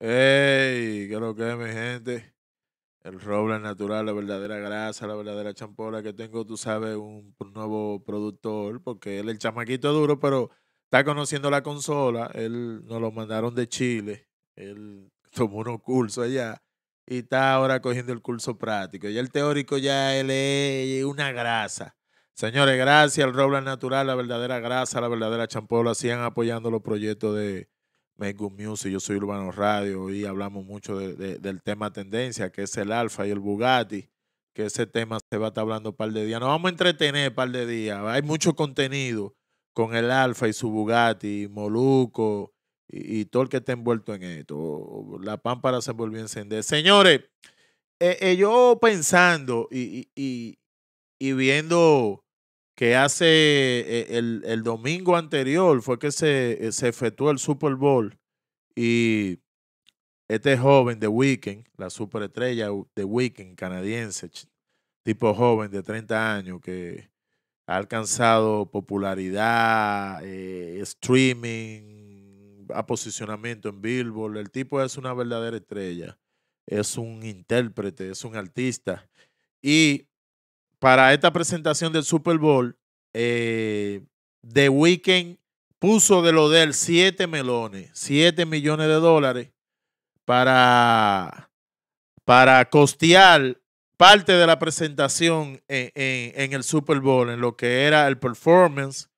¡Ey! ¿Qué lo que es, mi gente? El roble natural, la verdadera grasa, la verdadera champola que tengo, tú sabes, un, nuevo productor, porque él, el chamaquito duro, pero está conociendo la consola. Él nos lo mandaron de Chile. Él tomó unos cursos allá y está ahora cogiendo el curso práctico. Y el teórico ya él es una grasa. Señores, gracias al roble natural, la verdadera grasa, la verdadera champola. Sigan apoyando los proyectos de Make Music, yo soy Urbano Radio y hablamos mucho del tema tendencia, que es el Alfa y el Bugatti, que ese tema se va a estar hablando un par de días. Nos vamos a entretener un par de días. Hay mucho contenido con el Alfa y su Bugatti, Moluco y, todo el que está envuelto en esto. La pámpara se volvió a encender. Señores, eh, eh, yo pensando y viendo que hace eh, el, domingo anterior fue que se, efectuó eh, el Super Bowl y este joven de Weekend, la superestrella de Weekend canadiense, tipo joven de 30 años que ha alcanzado popularidad, eh, streaming, a posicionamiento en Billboard, el tipo es una verdadera estrella, es un intérprete, es un artista y para esta presentación del Super Bowl, eh, The Weeknd puso de lo de él 7 melones, 7 millones de dólares para, para costear parte de la presentación en, el Super Bowl, en lo que era el performance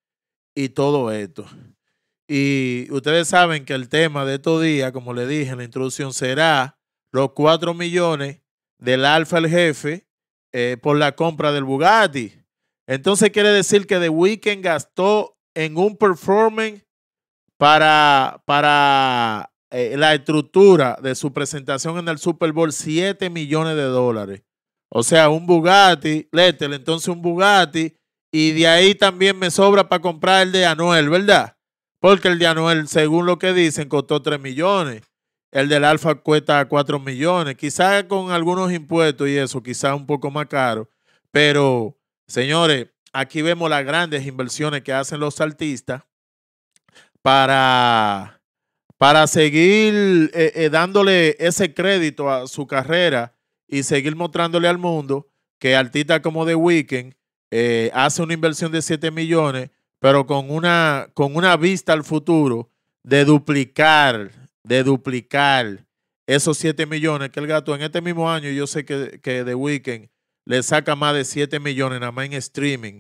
y todo esto. Y ustedes saben que el tema de estos días, como le dije en la introducción, será los 4 millones del alfa el jefe eh, por la compra del Bugatti. Entonces quiere decir que The Weeknd gastó en un performance para, para eh, la estructura de su presentación en el Super Bowl 7 millones de dólares. O sea, un Bugatti, Letel, entonces un Bugatti, y de ahí también me sobra para comprar el de Anuel, ¿verdad? Porque el de Anuel, según lo que dicen, costó 3 millones. El del Alfa cuesta 4 millones. Quizás con algunos impuestos y eso, quizás un poco más caro. Pero, señores, aquí vemos las grandes inversiones que hacen los artistas para, para seguir eh, eh, dándole ese crédito a su carrera y seguir mostrándole al mundo que artistas como The Weeknd eh, hace una inversión de 7 millones, pero con una, con una vista al futuro de duplicar de duplicar esos 7 millones que el gato en este mismo año, yo sé que, The Weeknd le saca más de 7 millones a más en streaming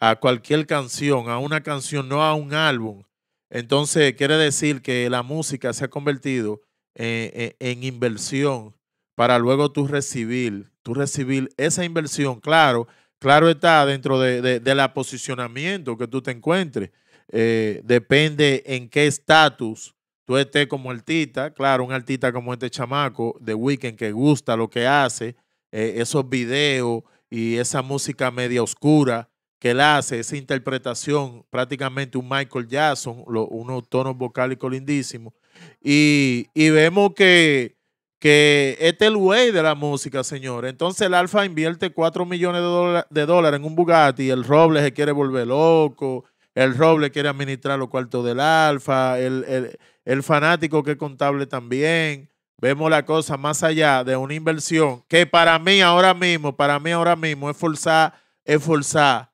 a cualquier canción, a una canción, no a un álbum. Entonces, quiere decir que la música se ha convertido e, e, en inversión para luego tú recibir, tú recibir esa inversión, claro, claro está dentro de, de, del posicionamiento que tú te encuentres. Eh, depende en qué estatus tú estés como artista, claro, un artista como este chamaco de Weekend que gusta lo que hace, eh, esos videos y esa música media oscura que él hace, esa interpretación, prácticamente un Michael Jackson, unos tonos vocálicos lindísimos. Y, vemos que, que este es el way de la música, señor. Entonces el Alfa invierte 4 millones de, de dólares en un Bugatti, el Robles se quiere volver loco, el Robles quiere administrar los cuartos del Alfa, el el fanático que es contable también. Vemos la cosa más allá de una inversión que para mí ahora mismo, para mí ahora mismo es forzar, es forzar.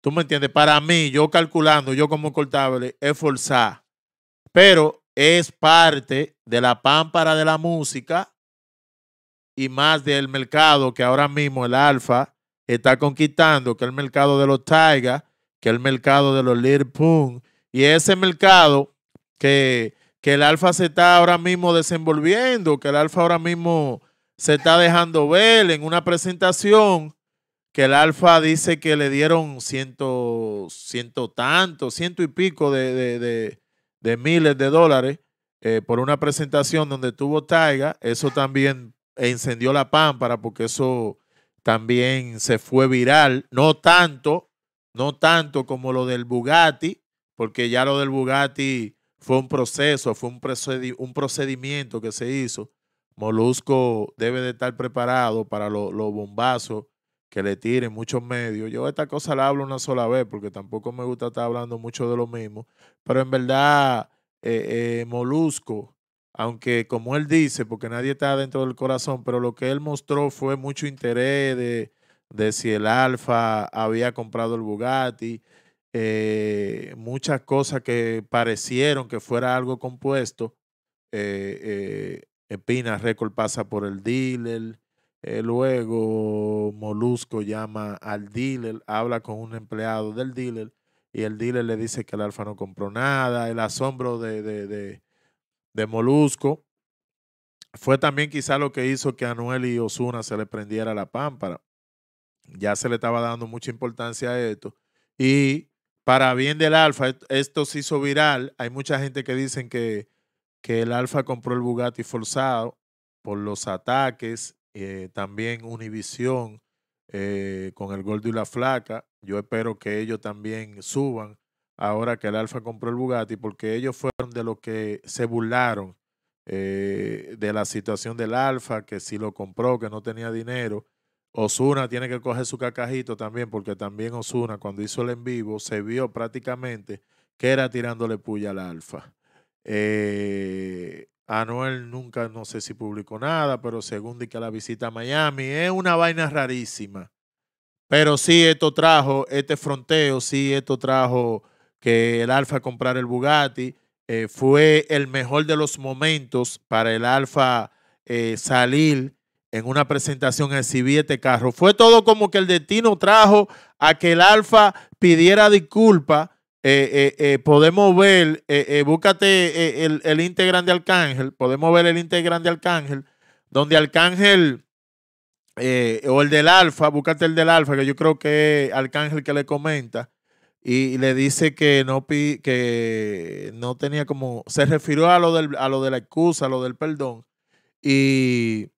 ¿Tú me entiendes? Para mí, yo calculando, yo como contable, es forzar. Pero es parte de la pámpara de la música y más del mercado que ahora mismo el Alfa está conquistando, que el mercado de los taiga que el mercado de los Lil Y ese mercado que que el alfa se está ahora mismo desenvolviendo, que el alfa ahora mismo se está dejando ver en una presentación que el alfa dice que le dieron ciento, ciento tanto, ciento y pico de, miles de dólares eh, por una presentación donde tuvo Taiga. Eso también encendió la pámpara porque eso también se fue viral. No tanto, no tanto como lo del Bugatti, porque ya lo del Bugatti fue un proceso, fue un, un procedimiento que se hizo. Molusco debe de estar preparado para los bombazos que le tiren muchos medios. Yo esta cosa la hablo una sola vez porque tampoco me gusta estar hablando mucho de lo mismo. Pero en verdad, eh, eh Molusco, aunque como él dice, porque nadie está dentro del corazón, pero lo que él mostró fue mucho interés de, de si el Alfa había comprado el Bugatti, eh, muchas cosas que parecieron que fuera algo compuesto. Eh, eh Record pasa por el dealer. Eh, luego Molusco llama al dealer, habla con un empleado del dealer y el dealer le dice que el Alfa no compró nada. El asombro de, de, Molusco fue también quizá lo que hizo que Anuel y Osuna se le prendiera la pámpara. Ya se le estaba dando mucha importancia a esto y para bien del Alfa, esto se hizo viral. Hay mucha gente que dicen que, que el Alfa compró el Bugatti forzado por los ataques, eh, también Univisión eh, con el Gordo y la Flaca. Yo espero que ellos también suban ahora que el Alfa compró el Bugatti, porque ellos fueron de los que se burlaron eh, de la situación del Alfa, que si lo compró, que no tenía dinero. Osuna tiene que coger su cacajito también, porque también Osuna, cuando hizo el en vivo, se vio prácticamente que era tirándole puya al alfa. Eh, Anuel nunca, no sé si publicó nada, pero según dice la visita a Miami, es una vaina rarísima. Pero sí, esto trajo este fronteo, sí, esto trajo que el Alfa comprar el Bugatti. Eh, fue el mejor de los momentos para el Alfa eh, salir en una presentación exhibí este carro. Fue todo como que el destino trajo a que el Alfa pidiera disculpas. Eh, eh, eh, podemos ver, búscate el, el de Arcángel, podemos ver el integrante de Arcángel, donde Arcángel, o el del Alfa, búscate el del Alfa, que yo creo que es Arcángel que le comenta, y, le dice que no, que no tenía como, se refirió a lo, del, a lo de la excusa, a lo del perdón, y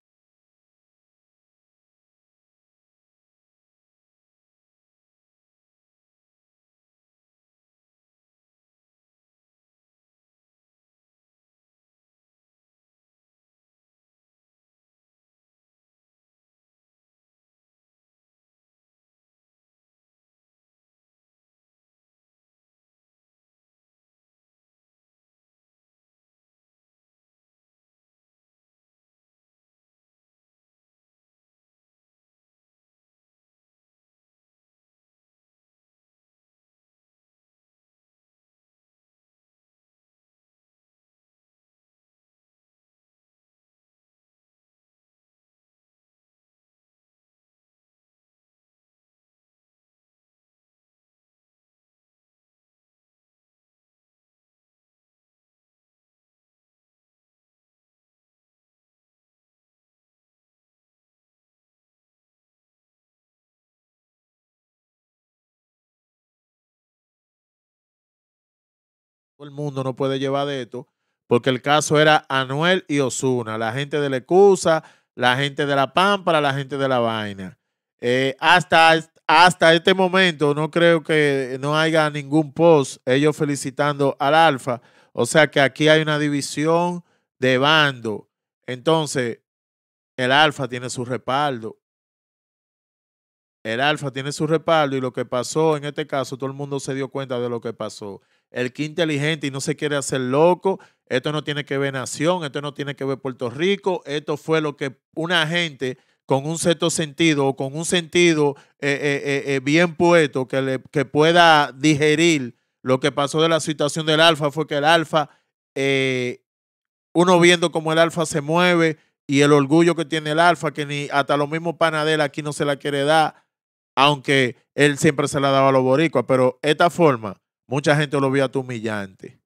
el mundo no puede llevar de esto, porque el caso era Anuel y Osuna, la gente de Lecusa, la gente de la pámpara, la gente de la vaina. Eh, hasta, hasta este momento no creo que no haya ningún post ellos felicitando al Alfa. O sea que aquí hay una división de bando. Entonces, el Alfa tiene su respaldo. El Alfa tiene su respaldo y lo que pasó en este caso, todo el mundo se dio cuenta de lo que pasó el que inteligente y no se quiere hacer loco, esto no tiene que ver nación, esto no tiene que ver Puerto Rico, esto fue lo que una gente con un cierto sentido o con un sentido eh, eh, eh, bien puesto que, le, pueda digerir lo que pasó de la situación del alfa, fue que el alfa, uno viendo cómo el alfa se mueve y el orgullo que tiene el alfa, que ni hasta los mismos panadela aquí no se la quiere dar, aunque él siempre se la daba a los boricuas, pero esta forma Mucha gente lo vio a humillante.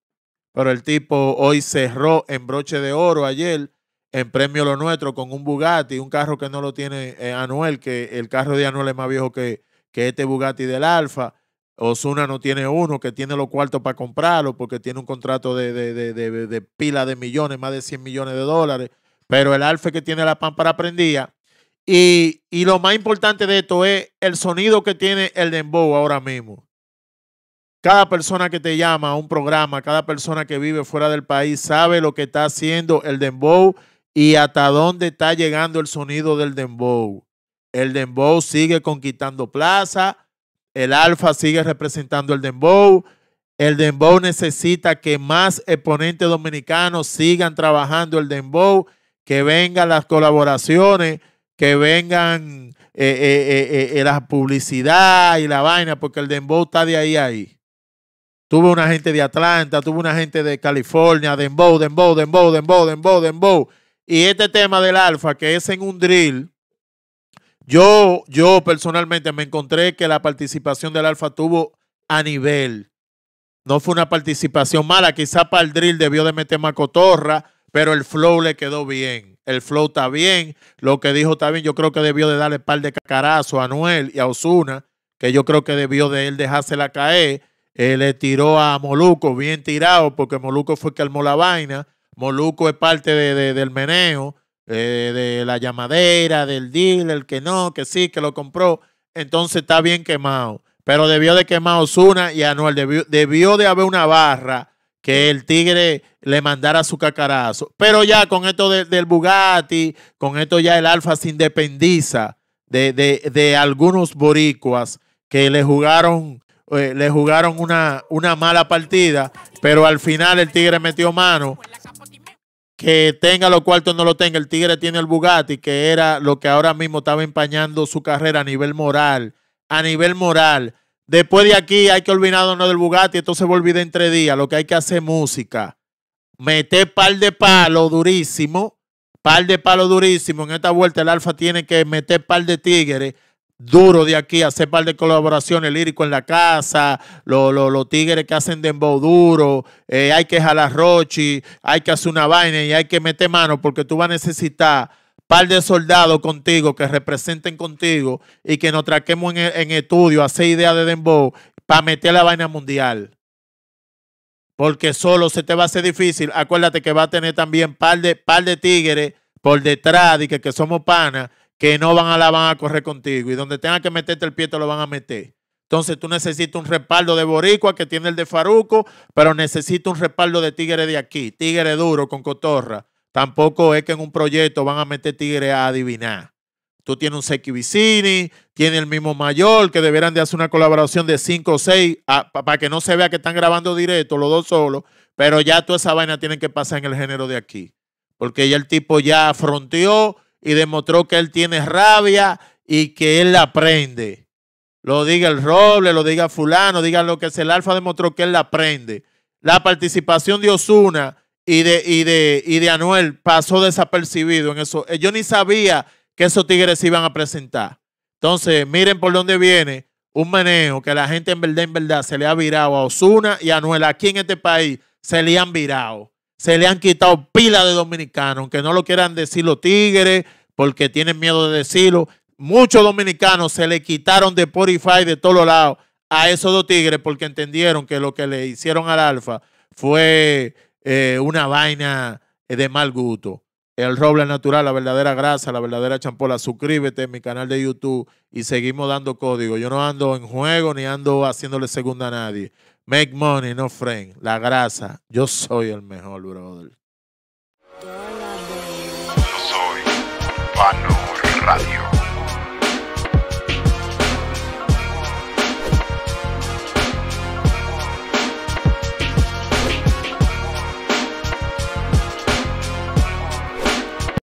Pero el tipo hoy cerró en broche de oro ayer en Premio Lo Nuestro con un Bugatti, un carro que no lo tiene eh, Anuel, que el carro de Anuel es más viejo que, que este Bugatti del Alfa. Osuna no tiene uno, que tiene los cuartos para comprarlo porque tiene un contrato de, de, pila de millones, más de 100 millones de dólares. Pero el Alfa que tiene la pámpara prendida. Y, y lo más importante de esto es el sonido que tiene el Dembow ahora mismo. Cada persona que te llama a un programa, cada persona que vive fuera del país sabe lo que está haciendo el dembow y hasta dónde está llegando el sonido del dembow. El dembow sigue conquistando plaza, el alfa sigue representando el dembow. El dembow necesita que más exponentes dominicanos sigan trabajando el dembow, que vengan las colaboraciones, que vengan eh, eh, eh, la publicidad y la vaina, porque el dembow está de ahí a ahí. Tuve una gente de Atlanta, tuve una gente de California, Dembow, Dembow, Dembow, Dembow, Dembow, Dembow. Y este tema del alfa, que es en un drill, yo, yo personalmente me encontré que la participación del alfa tuvo a nivel. No fue una participación mala, quizá para el drill debió de meter más cotorra, pero el flow le quedó bien. El flow está bien, lo que dijo está bien. Yo creo que debió de darle par de cacarazo a Noel y a Osuna, que yo creo que debió de él dejársela caer le tiró a Moluco, bien tirado, porque Moluco fue que armó la vaina. Moluco es parte del meneo, eh, de la llamadera, del dealer, que no, que sí, que lo compró. Entonces está bien quemado. Pero debió de quemar a Osuna y anual Debió, de haber una barra que el Tigre le mandara su cacarazo. Pero ya con esto del Bugatti, con esto ya el Alfa se independiza de, de algunos boricuas que le jugaron eh, le jugaron una, una mala partida, pero al final el Tigre metió mano. Que tenga los cuartos no lo tenga, el Tigre tiene el Bugatti, que era lo que ahora mismo estaba empañando su carrera a nivel moral. A nivel moral. Después de aquí hay que olvidarnos del Bugatti, entonces se de entre días. Lo que hay que hacer es música. Meter par de palo durísimo, par de palo durísimo. En esta vuelta el Alfa tiene que meter par de tigres duro de aquí, hacer par de colaboraciones lírico en la casa, los lo, tigres que hacen dembow duro, eh, hay que jalar rochi, hay que hacer una vaina y hay que meter mano porque tú vas a necesitar par de soldados contigo que representen contigo y que nos traquemos en, e, en estudio, hacer ideas de dembow para meter la vaina mundial. Porque solo se te va a hacer difícil. Acuérdate que va a tener también par de, par de tigres por detrás, de que, que somos panas que no van a la van a correr contigo y donde tenga que meterte el pie te lo van a meter. Entonces tú necesitas un respaldo de Boricua que tiene el de Faruco, pero necesitas un respaldo de tigre de aquí, tigre duro con cotorra. Tampoco es que en un proyecto van a meter tigre a adivinar. Tú tienes un Seki Vicini, tiene el mismo Mayor, que deberán de hacer una colaboración de cinco o seis ah, para que no se vea que están grabando directo los dos solos, pero ya toda esa vaina tiene que pasar en el género de aquí. Porque ya el tipo ya fronteó y demostró que él tiene rabia y que él la aprende. Lo diga el Roble, lo diga fulano, diga lo que es el Alfa, demostró que él la aprende. La participación de Osuna y de, y, de, y de Anuel pasó desapercibido en eso. Eh, yo ni sabía que esos tigres se iban a presentar. Entonces, miren por dónde viene un manejo que la gente en verdad, en verdad, se le ha virado a Osuna y a Anuel aquí en este país, se le han virado se le han quitado pila de dominicanos, aunque no lo quieran decir los tigres, porque tienen miedo de decirlo. Muchos dominicanos se le quitaron de Spotify de todos lados a esos dos tigres porque entendieron que lo que le hicieron al Alfa fue eh, una vaina de mal gusto el roble natural, la verdadera grasa, la verdadera champola. Suscríbete a mi canal de YouTube y seguimos dando código. Yo no ando en juego ni ando haciéndole segunda a nadie. Make money, no friend. La grasa. Yo soy el mejor, brother. Yo soy Radio.